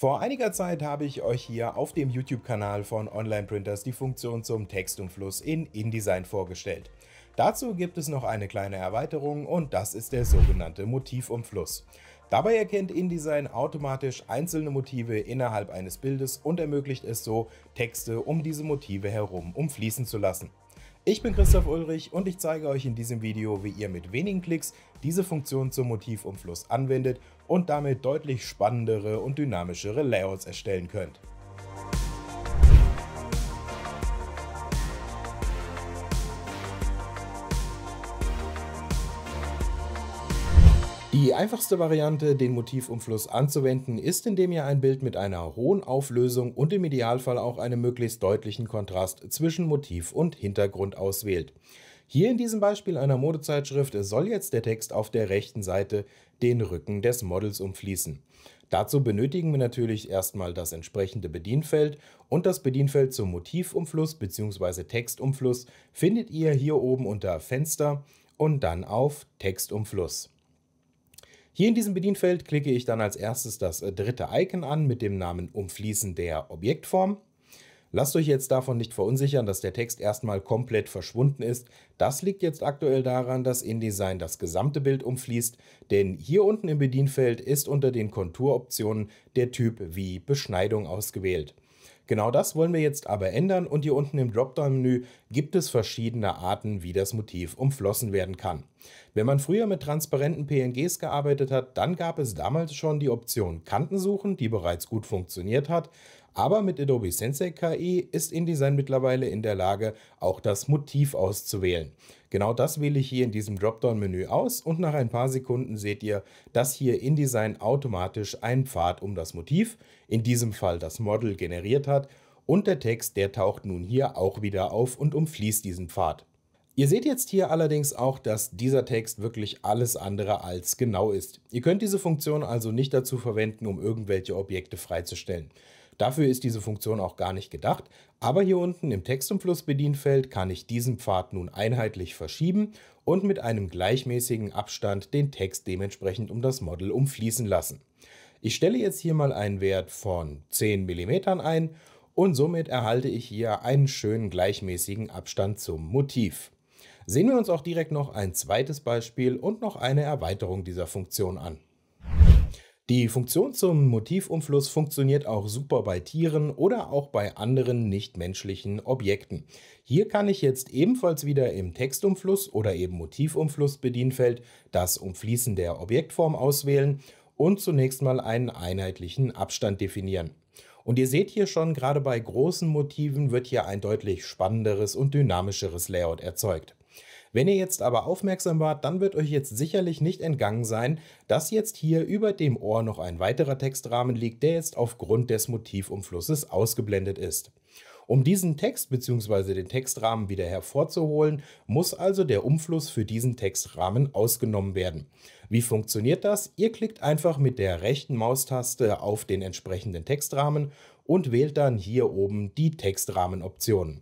Vor einiger Zeit habe ich euch hier auf dem YouTube-Kanal von Online Printers die Funktion zum Textumfluss in InDesign vorgestellt. Dazu gibt es noch eine kleine Erweiterung und das ist der sogenannte Motivumfluss. Dabei erkennt InDesign automatisch einzelne Motive innerhalb eines Bildes und ermöglicht es so, Texte um diese Motive herum umfließen zu lassen. Ich bin Christoph Ulrich und ich zeige euch in diesem Video, wie ihr mit wenigen Klicks diese Funktion zum Motivumfluss anwendet und damit deutlich spannendere und dynamischere Layouts erstellen könnt. Die einfachste Variante, den Motivumfluss anzuwenden, ist, indem ihr ein Bild mit einer hohen Auflösung und im Idealfall auch einem möglichst deutlichen Kontrast zwischen Motiv und Hintergrund auswählt. Hier in diesem Beispiel einer Modezeitschrift soll jetzt der Text auf der rechten Seite den Rücken des Models umfließen. Dazu benötigen wir natürlich erstmal das entsprechende Bedienfeld und das Bedienfeld zum Motivumfluss bzw. Textumfluss findet ihr hier oben unter Fenster und dann auf Textumfluss. Hier in diesem Bedienfeld klicke ich dann als erstes das äh, dritte Icon an mit dem Namen Umfließen der Objektform. Lasst euch jetzt davon nicht verunsichern, dass der Text erstmal komplett verschwunden ist. Das liegt jetzt aktuell daran, dass InDesign das gesamte Bild umfließt, denn hier unten im Bedienfeld ist unter den Konturoptionen der Typ wie Beschneidung ausgewählt. Genau das wollen wir jetzt aber ändern und hier unten im Dropdown-Menü gibt es verschiedene Arten, wie das Motiv umflossen werden kann. Wenn man früher mit transparenten PNGs gearbeitet hat, dann gab es damals schon die Option Kanten suchen, die bereits gut funktioniert hat, aber mit Adobe Sensei KI ist InDesign mittlerweile in der Lage, auch das Motiv auszuwählen. Genau das wähle ich hier in diesem Dropdown-Menü aus und nach ein paar Sekunden seht ihr, dass hier InDesign automatisch einen Pfad um das Motiv, in diesem Fall das Model, generiert hat verändert und der Text, der taucht nun hier auch wieder auf und umfließt diesen Pfad. Ihr seht jetzt hier allerdings auch, dass dieser Text wirklich alles andere als genau ist. Ihr könnt diese Funktion also nicht dazu verwenden, um irgendwelche Objekte freizustellen. Dafür ist diese Funktion auch gar nicht gedacht, aber hier unten im Text- und Flussbedienfeld kann ich diesen Pfad nun einheitlich verschieben und mit einem gleichmäßigen Abstand den Text dementsprechend um das Model umfließen lassen. Ich stelle jetzt hier mal einen Wert von 10 mm ein und somit erhalte ich hier einen schönen gleichmäßigen Abstand zum Motiv. Sehen wir uns auch direkt noch ein zweites Beispiel und noch eine Erweiterung dieser Funktion an. Die Funktion zum Motivumfluss funktioniert auch super bei Tieren oder auch bei anderen nichtmenschlichen Objekten. Hier kann ich jetzt ebenfalls wieder im Textumfluss oder eben Motivumfluss Bedienfeld das Umfließen der Objektform auswählen und zunächst mal einen einheitlichen Abstand definieren. Und ihr seht hier schon, gerade bei großen Motiven wird hier ein deutlich spannenderes und dynamischeres Layout erzeugt. Wenn ihr jetzt aber aufmerksam wart, dann wird euch jetzt sicherlich nicht entgangen sein, dass jetzt hier über dem Ohr noch ein weiterer Textrahmen liegt, der jetzt aufgrund des Motivumflusses ausgeblendet ist. Um diesen Text bzw. den Textrahmen wieder hervorzuholen, muss also der Umfluss für diesen Textrahmen ausgenommen werden. Wie funktioniert das? Ihr klickt einfach mit der rechten Maustaste auf den entsprechenden Textrahmen und wählt dann hier oben die Textrahmenoptionen.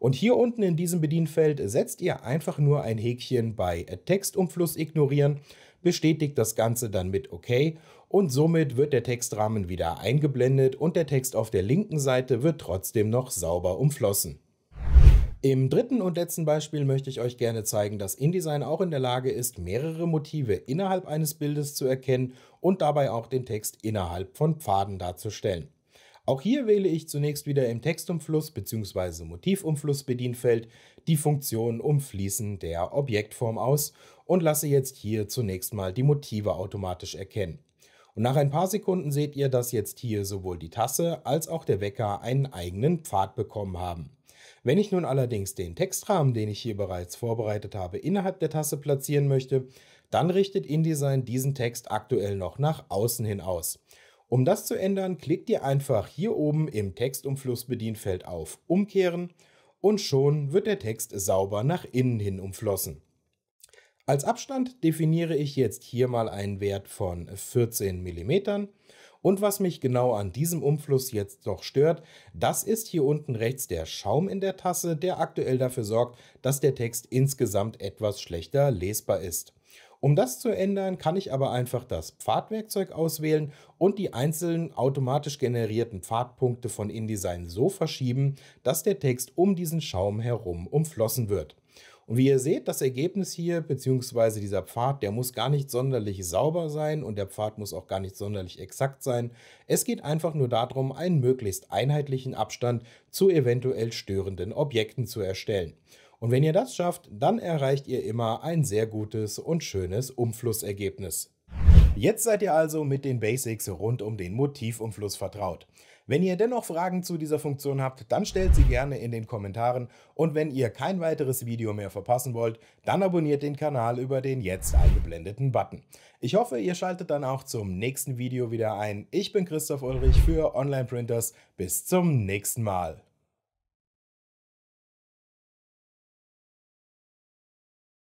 Und hier unten in diesem Bedienfeld setzt ihr einfach nur ein Häkchen bei Textumfluss ignorieren bestätigt das Ganze dann mit OK und somit wird der Textrahmen wieder eingeblendet und der Text auf der linken Seite wird trotzdem noch sauber umflossen. Im dritten und letzten Beispiel möchte ich euch gerne zeigen, dass InDesign auch in der Lage ist, mehrere Motive innerhalb eines Bildes zu erkennen und dabei auch den Text innerhalb von Pfaden darzustellen. Auch hier wähle ich zunächst wieder im Textumfluss bzw. Motivumfluss Bedienfeld die Funktion Umfließen der Objektform aus und lasse jetzt hier zunächst mal die Motive automatisch erkennen. Und nach ein paar Sekunden seht ihr, dass jetzt hier sowohl die Tasse als auch der Wecker einen eigenen Pfad bekommen haben. Wenn ich nun allerdings den Textrahmen, den ich hier bereits vorbereitet habe, innerhalb der Tasse platzieren möchte, dann richtet InDesign diesen Text aktuell noch nach außen hin aus. Um das zu ändern, klickt ihr einfach hier oben im Textumflussbedienfeld auf Umkehren und schon wird der Text sauber nach innen hin umflossen. Als Abstand definiere ich jetzt hier mal einen Wert von 14 mm und was mich genau an diesem Umfluss jetzt noch stört, das ist hier unten rechts der Schaum in der Tasse, der aktuell dafür sorgt, dass der Text insgesamt etwas schlechter lesbar ist. Um das zu ändern, kann ich aber einfach das Pfadwerkzeug auswählen und die einzelnen automatisch generierten Pfadpunkte von InDesign so verschieben, dass der Text um diesen Schaum herum umflossen wird. Und wie ihr seht, das Ergebnis hier, bzw. dieser Pfad, der muss gar nicht sonderlich sauber sein und der Pfad muss auch gar nicht sonderlich exakt sein. Es geht einfach nur darum, einen möglichst einheitlichen Abstand zu eventuell störenden Objekten zu erstellen. Und wenn ihr das schafft, dann erreicht ihr immer ein sehr gutes und schönes Umflussergebnis. Jetzt seid ihr also mit den Basics rund um den Motivumfluss vertraut. Wenn ihr dennoch Fragen zu dieser Funktion habt, dann stellt sie gerne in den Kommentaren und wenn ihr kein weiteres Video mehr verpassen wollt, dann abonniert den Kanal über den jetzt eingeblendeten Button. Ich hoffe, ihr schaltet dann auch zum nächsten Video wieder ein. Ich bin Christoph Ulrich für Online Printers. Bis zum nächsten Mal.